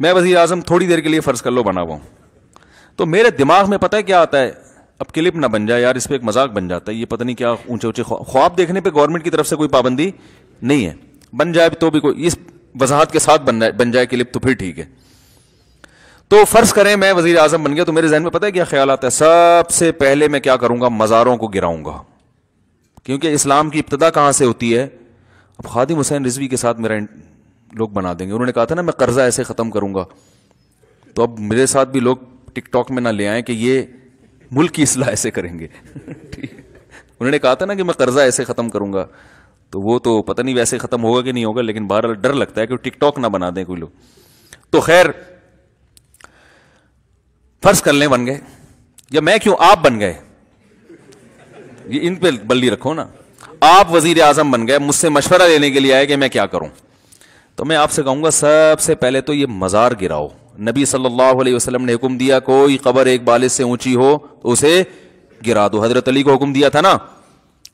मैं वजीर आजम थोड़ी देर के लिए फ़र्ज़ कर लो बना हुआ तो मेरे दिमाग में पता है क्या आता है अब क्लिप ना बन जाए यार इस पर एक मजाक बन जाता है ये पता नहीं क्या ऊंचे ऊंचे ख्वाब देखने पे गवर्नमेंट की तरफ से कोई पाबंदी नहीं है बन जाए तो भी कोई इस वजाहत के साथ बन जाए बन जाए क्लिप तो फिर ठीक है तो फर्ज करें मैं वजीर आजम बन गया तो मेरे जहन में पता है क्या ख्याल आता है सबसे पहले मैं क्या करूंगा मज़ारों को गिराऊंगा क्योंकि इस्लाम की इब्तदा कहाँ से होती है अब खादिम हुसैन रिजवी के साथ मेरा लोग बना देंगे उन्होंने कहा था ना मैं कर्जा ऐसे ख़त्म करूंगा तो अब मेरे साथ भी लोग टिकटॉक में ना ले आए कि ये मुल्क की इसलाह ऐसे करेंगे उन्होंने कहा था ना कि मैं कर्जा ऐसे ख़त्म करूंगा तो वो तो पता नहीं वैसे ख़त्म होगा कि नहीं होगा लेकिन बहरहाल डर लगता है कि टिकटॉक ना बना दें कोई लोग तो खैर फर्ज कर लें बन गए या मैं क्यों आप बन गए ये इन पे बल्ली रखो ना आप वजीर आजम बन गए मुझसे मशवरा लेने के लिए आए कि मैं क्या करूं तो मैं आपसे कहूँगा सबसे पहले तो ये मज़ार गिराओ नबी सल्लल्लाहु अलैहि वसल्लम ने हुक्म दिया कोई कबर एक बालिश से ऊंची हो तो उसे गिरा दो हजरत अली को हुक्म दिया था ना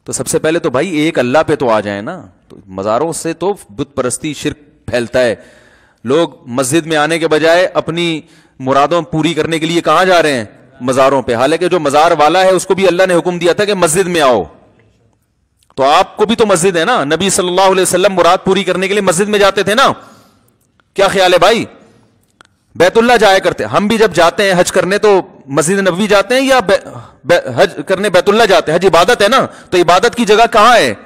तो सबसे पहले तो भाई एक अल्लाह पे तो आ जाए ना तो मज़ारों से तो बुत परस्ती शिरक फैलता है लोग मस्जिद में आने के बजाय अपनी मुरादों पूरी करने के लिए कहाँ जा रहे हैं मज़ारों पर हालांकि जो मज़ार वाला है उसको भी अल्लाह ने हुक्म दिया था कि मस्जिद में आओ तो आपको भी तो मस्जिद है ना नबी सल्लल्लाहु अलैहि वसल्लम मुराद पूरी करने के लिए मस्जिद में जाते थे ना क्या ख्याल है भाई बैतुल्ला जाया करते हम भी जब जाते हैं हज करने तो मस्जिद नबी जाते हैं या बै, बै, हज करने बैतुल्ला जाते हैं हज इबादत है ना तो इबादत की जगह कहां है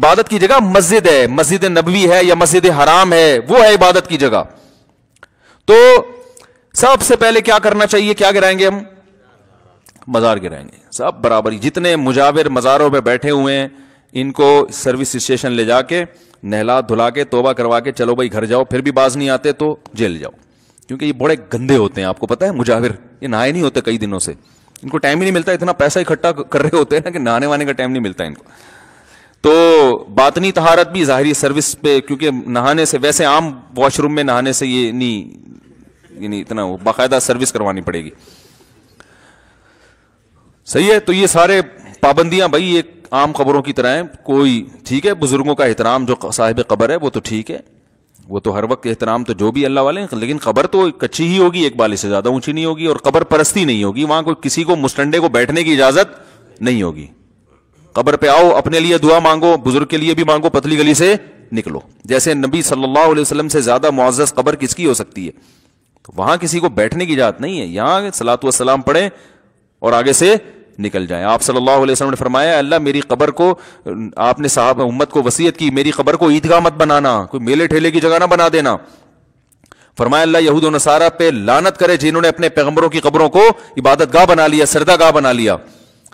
इबादत की जगह मस्जिद है मस्जिद नबवी है या मस्जिद हराम है वो है इबादत की जगह तो सबसे पहले क्या करना चाहिए क्या गिराएंगे हम मज़ार गिराएंगे सब बराबरी जितने मुजाविर मज़ारों पे बैठे हुए हैं इनको सर्विस स्टेशन ले जाके नहला धुला के तोबा करवा के चलो भाई घर जाओ फिर भी बाज नहीं आते तो जेल जाओ क्योंकि ये बड़े गंदे होते हैं आपको पता है मुजाविर ये नहाए नहीं होते कई दिनों से इनको टाइम ही नहीं मिलता इतना पैसा इकट्ठा कर रहे होते हैं ना कि नहाने वाने का टाइम नहीं मिलता इनको तो बातनी तहारत भी जाहिर सर्विस पे क्योंकि नहाने से वैसे आम वॉशरूम में नहाने से ये नहीं नहीं इतना बाकायदा सर्विस करवानी पड़ेगी सही है तो ये सारे पाबंदियां भाई एक आम खबरों की तरह हैं कोई ठीक है बुजुर्गों का एहतराम जो साहिब कबर है वो तो ठीक है वो तो हर वक्त एहतराम तो जो भी अल्लाह वाले हैं लेकिन कबर तो कच्ची ही होगी एक बाले से ज़्यादा ऊंची नहीं होगी और कबर परस्ती नहीं होगी वहां कोई किसी को मुस्टंडे को बैठने की इजाज़त नहीं होगी कबर पे आओ अपने लिए दुआ मांगो बुजुर्ग के लिए भी मांगो पतली गली से निकलो जैसे नबी सल्लल्लाहु अलैहि वसल्लम से ज़्यादा मुआज़ कबर किसकी हो सकती है तो वहां किसी को बैठने की इजाज़त नहीं है यहां सलात वसलाम पढ़े और आगे से निकल जाए आप सल्लल्लाहु अलैहि वसल्लम ने फरमाया अल्लाह मेरी कबर को आपने साहब उम्मत को वसीयत की मेरी कबर को ईदगाह मत बनाना कोई मेले ठेले की जगह ना बना देना फरमाया अल्लाह यहूद नसारा पे लानत करे जिन्होंने अपने पैगंबरों की कब्रों को इबादत गाह बना लिया सरदा गाह बना लिया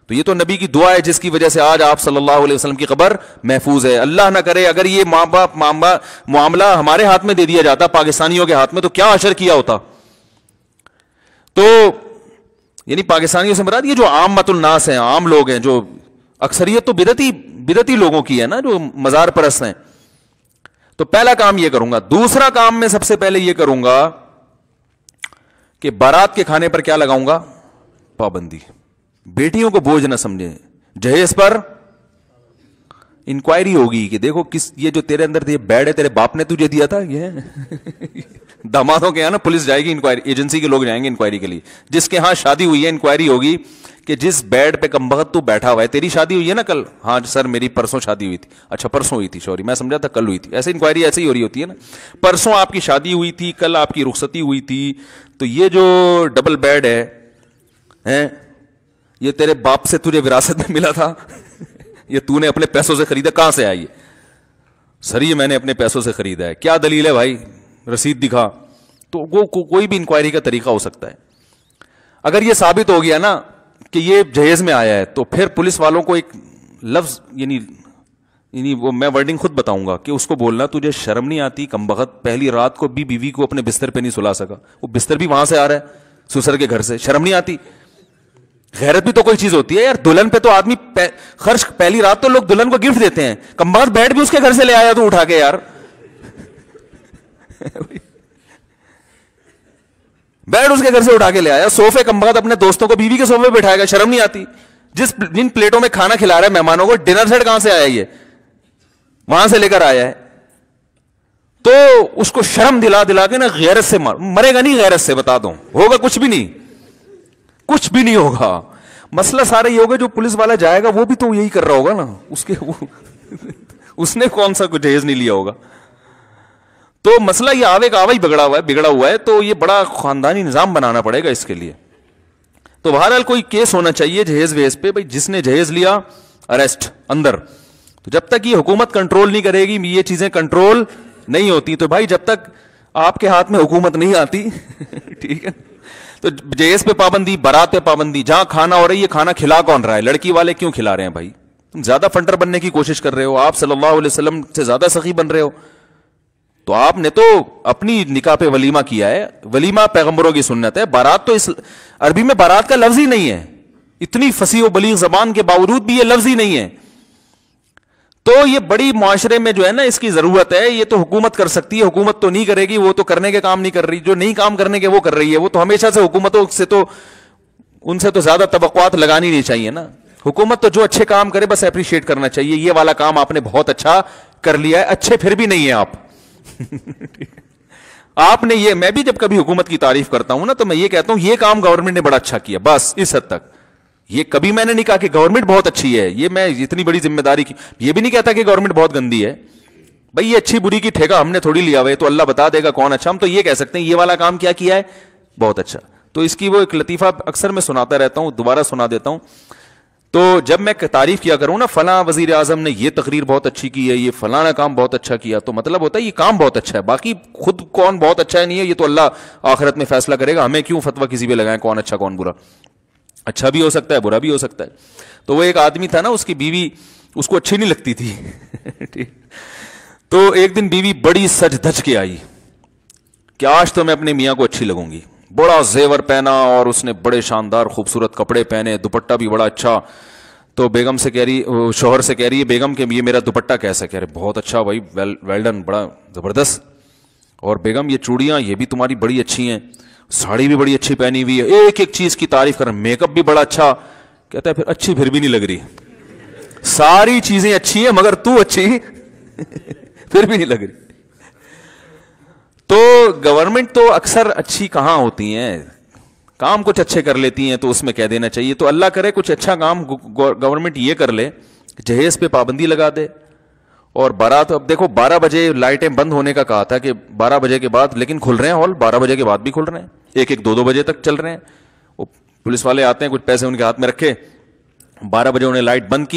तो ये तो नबी की दुआ है जिसकी वजह से आज आप सल्लल्लाहु अलैहि वसल्लम की कबर महफूज है अल्लाह ना करे अगर ये माँ बाप मामला हमारे हाथ में दे दिया जाता पाकिस्तानियों के हाथ में तो क्या असर किया होता तो यानी पाकिस्तानियों से मराद ये जो आम मतुलनास है आम लोग हैं जो अक्सरियत तो बिदती बिदती लोगों की है ना जो मजार परस है तो पहला काम यह करूंगा दूसरा काम मैं सबसे पहले यह करूंगा कि बारात के खाने पर क्या लगाऊंगा पाबंदी बेटियों को बोझ ना समझे जहेज पर इंक्वायरी होगी कि देखो किस ये जो तेरे अंदर ये बैड है तेरे बाप ने तुझे दिया था ये दामादों के यहाँ ना पुलिस जाएगी इंक्वायरी एजेंसी के लोग जाएंगे इंक्वायरी के लिए जिसके यहाँ शादी हुई है इंक्वायरी होगी कि जिस बेड पे कम तू बैठा हुआ है तेरी शादी हुई है ना कल हाँ सर मेरी परसों शादी हुई थी अच्छा परसों हुई थी सॉरी मैं समझा था कल हुई थी ऐसे इंक्वायरी ऐसे ही हो रही होती है ना परसों आपकी शादी हुई थी कल आपकी रुखसती हुई थी तो ये जो डबल बेड है हैं ये तेरे बाप से तुझे विरासत में मिला था ये तूने अपने पैसों से खरीदा कहां से आई सर ये मैंने अपने पैसों से खरीदा है क्या दलील है भाई रसीद दिखा तो वो को, कोई भी इंक्वायरी का तरीका हो सकता है अगर ये साबित हो गया ना कि ये जहेज में आया है तो फिर पुलिस वालों को एक लफ्ज यानी यानी वो मैं वर्डिंग खुद बताऊंगा कि उसको बोलना तुझे शर्म नहीं आती कम बखत पहली रात को भी बीवी को अपने बिस्तर पे नहीं सुला सका वो बिस्तर भी वहां से आ रहा है सुसर के घर से शर्म नहीं आती गैरत भी तो कोई चीज होती है यार दुल्हन पे तो आदमी खर्च पहली रात तो लोग दुल्हन को गिफ्ट देते हैं कम्बात बैठ भी उसके घर से ले आया तो उठा के यार बेड उसके घर से उठा के ले आया सोफे कम्बकत अपने दोस्तों को बीवी के सोफे बैठाएगा शर्म नहीं आती जिस जिन प्लेटों में खाना खिला रहा है मेहमानों को डिनर सेट कहां से आया ये वहां से लेकर आया है तो उसको शर्म दिला दिला के ना गैरत से मर मरेगा नहीं गैरत से बता दो होगा कुछ भी नहीं कुछ भी नहीं होगा मसला सारा ये होगा जो पुलिस वाला जाएगा वो भी तो यही कर रहा होगा ना उसके वो उसने कौन सा कुछ दहेज नहीं लिया होगा तो मसला ये आवे का आवा ही बिगड़ा हुआ है बिगड़ा हुआ है तो ये बड़ा खानदानी निज़ाम बनाना पड़ेगा इसके लिए तो बहरहाल कोई केस होना चाहिए जहेज वहेज पे भाई जिसने जहेज लिया अरेस्ट अंदर तो जब तक ये हुकूमत कंट्रोल नहीं करेगी ये चीज़ें कंट्रोल नहीं होती तो भाई जब तक आपके हाथ में हुकूमत नहीं आती ठीक है तो जहेज पे पाबंदी बारात पे पाबंदी जहां खाना हो रही है खाना खिला कौन रहा है लड़की वाले क्यों खिला रहे हैं भाई तुम ज्यादा फंटर बनने की कोशिश कर रहे हो आप सल्लाह से ज्यादा सखी बन रहे हो तो आपने तो अपनी निका पे वलीमा किया है वलीमा पैगंबरों की सुन्नत है बारात तो इस अरबी में बारात का लफ्ज ही नहीं है इतनी फसी व बलीग जबान के बावजूद भी यह लफ्ज ही नहीं है तो ये बड़ी माशरे में जो है ना इसकी जरूरत है ये तो हुकूमत कर सकती है हुकूमत तो नहीं करेगी वो तो करने के काम नहीं कर रही जो नहीं काम करने के वो कर रही है वो तो हमेशा से हुकूमतों से तो उनसे तो ज्यादा तबक्वात लगानी नहीं चाहिए ना हुकूमत तो जो अच्छे काम करे बस अप्रिशिएट करना चाहिए ये वाला काम आपने बहुत अच्छा कर लिया है अच्छे फिर भी नहीं है आप आपने ये मैं भी जब कभी हुकूमत की तारीफ करता हूं ना तो मैं ये कहता हूं ये काम गवर्नमेंट ने बड़ा अच्छा किया बस इस हद तक ये कभी मैंने नहीं कहा कि गवर्नमेंट बहुत अच्छी है ये मैं इतनी बड़ी जिम्मेदारी की ये भी नहीं कहता कि गवर्नमेंट बहुत गंदी है भाई ये अच्छी बुरी की ठेका हमने थोड़ी लिया हुआ तो अल्लाह बता देगा कौन अच्छा हम तो ये कह सकते हैं ये वाला काम क्या किया है बहुत अच्छा तो इसकी वो एक लतीफ़ा अक्सर मैं सुनाता रहता हूं दोबारा सुना देता हूं तो जब मैं तारीफ किया करूं ना फला वजीर आजम ने यह तकरीर बहुत अच्छी की है ये फलाना काम बहुत अच्छा किया तो मतलब होता है ये काम बहुत अच्छा है बाकी खुद कौन बहुत अच्छा है नहीं है ये तो अल्लाह आखिरत में फैसला करेगा हमें क्यों फतवा किसी पर लगाएं कौन अच्छा कौन बुरा अच्छा भी हो सकता है बुरा भी हो सकता है तो वो एक आदमी था ना उसकी बीवी उसको अच्छी नहीं लगती थी तो एक दिन बीवी बड़ी सच धज के आई कि आज तो मैं अपने मियाँ को अच्छी लगूंगी बड़ा जेवर पहना और उसने बड़े शानदार खूबसूरत कपड़े पहने दुपट्टा भी बड़ा अच्छा तो बेगम से कह रही शोहर से कह रही है बेगम के ये मेरा दुपट्टा कैसा कह रहे बहुत अच्छा भाई वेल वेल्डन बड़ा ज़बरदस्त और बेगम ये चूड़ियाँ ये भी तुम्हारी बड़ी अच्छी हैं साड़ी भी बड़ी अच्छी पहनी हुई है एक एक चीज़ की तारीफ कर मेकअप भी बड़ा अच्छा कहता है फिर अच्छी फिर भी नहीं लग रही सारी चीज़ें अच्छी है मगर तू अच्छी फिर भी नहीं लग रही तो गवर्नमेंट तो अक्सर अच्छी कहां होती है काम कुछ अच्छे कर लेती हैं तो उसमें कह देना चाहिए तो अल्लाह करे कुछ अच्छा काम गवर्नमेंट ये कर ले जहेज पे पाबंदी लगा दे और बारह तो अब देखो बारह बजे लाइटें बंद होने का कहा था कि बारह बजे के बाद लेकिन खुल रहे हैं हॉल बारह बजे के बाद भी खुल रहे हैं एक एक दो दो बजे तक चल रहे हैं पुलिस वाले आते हैं कुछ पैसे उनके हाथ में रखे बारह बजे उन्हें लाइट बंद की